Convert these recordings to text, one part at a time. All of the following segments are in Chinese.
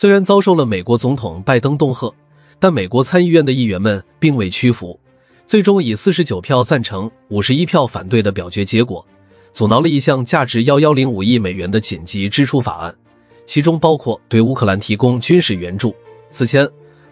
虽然遭受了美国总统拜登恫吓，但美国参议院的议员们并未屈服，最终以四十九票赞成、五十一票反对的表决结果，阻挠了一项价值幺幺零五亿美元的紧急支出法案，其中包括对乌克兰提供军事援助。此前，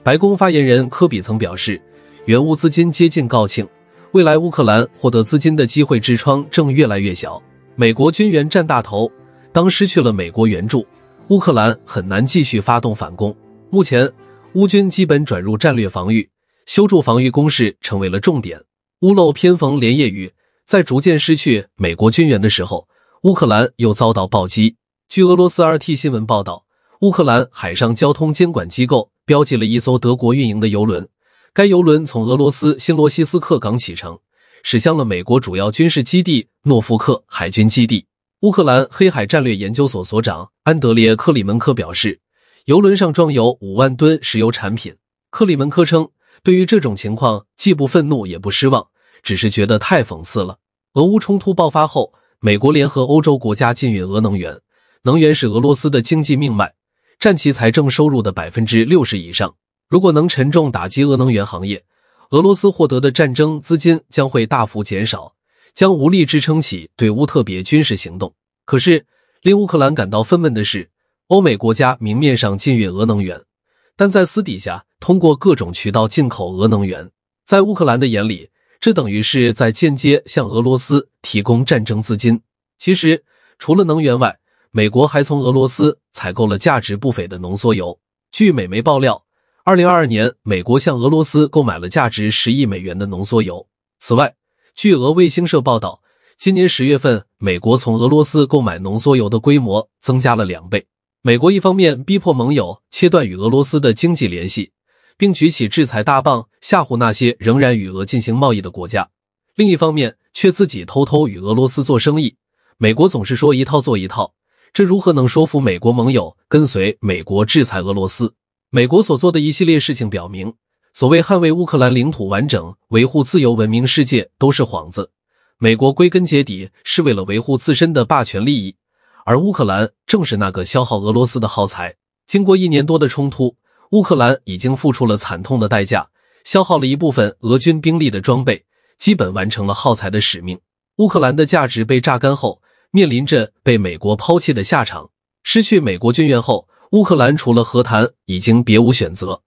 白宫发言人科比曾表示，援乌资金接近告罄，未来乌克兰获得资金的机会之窗正越来越小。美国军援占大头，当失去了美国援助。乌克兰很难继续发动反攻。目前，乌军基本转入战略防御，修筑防御工事成为了重点。屋漏偏逢连夜雨，在逐渐失去美国军援的时候，乌克兰又遭到暴击。据俄罗斯 RT 新闻报道，乌克兰海上交通监管机构标记了一艘德国运营的游轮，该游轮从俄罗斯新罗西斯克港启程，驶向了美国主要军事基地诺福克海军基地。乌克兰黑海战略研究所所长安德烈·克里门科表示，油轮上装有五万吨石油产品。克里门科称，对于这种情况，既不愤怒也不失望，只是觉得太讽刺了。俄乌冲突爆发后，美国联合欧洲国家禁运俄能源，能源是俄罗斯的经济命脉，占其财政收入的百分之六十以上。如果能沉重打击俄能源行业，俄罗斯获得的战争资金将会大幅减少。将无力支撑起对乌特别军事行动。可是，令乌克兰感到愤懑的是，欧美国家明面上禁运俄能源，但在私底下通过各种渠道进口俄能源。在乌克兰的眼里，这等于是在间接向俄罗斯提供战争资金。其实，除了能源外，美国还从俄罗斯采购了价值不菲的浓缩油。据美媒爆料，二零二二年，美国向俄罗斯购买了价值十亿美元的浓缩油。此外，据俄卫星社报道，今年十月份，美国从俄罗斯购买浓缩铀的规模增加了两倍。美国一方面逼迫盟友切断与俄罗斯的经济联系，并举起制裁大棒吓唬那些仍然与俄进行贸易的国家；另一方面，却自己偷偷与俄罗斯做生意。美国总是说一套做一套，这如何能说服美国盟友跟随美国制裁俄罗斯？美国所做的一系列事情表明。所谓捍卫乌克兰领土完整、维护自由文明世界都是幌子，美国归根结底是为了维护自身的霸权利益，而乌克兰正是那个消耗俄罗斯的耗材。经过一年多的冲突，乌克兰已经付出了惨痛的代价，消耗了一部分俄军兵力的装备，基本完成了耗材的使命。乌克兰的价值被榨干后，面临着被美国抛弃的下场。失去美国军援后，乌克兰除了和谈，已经别无选择。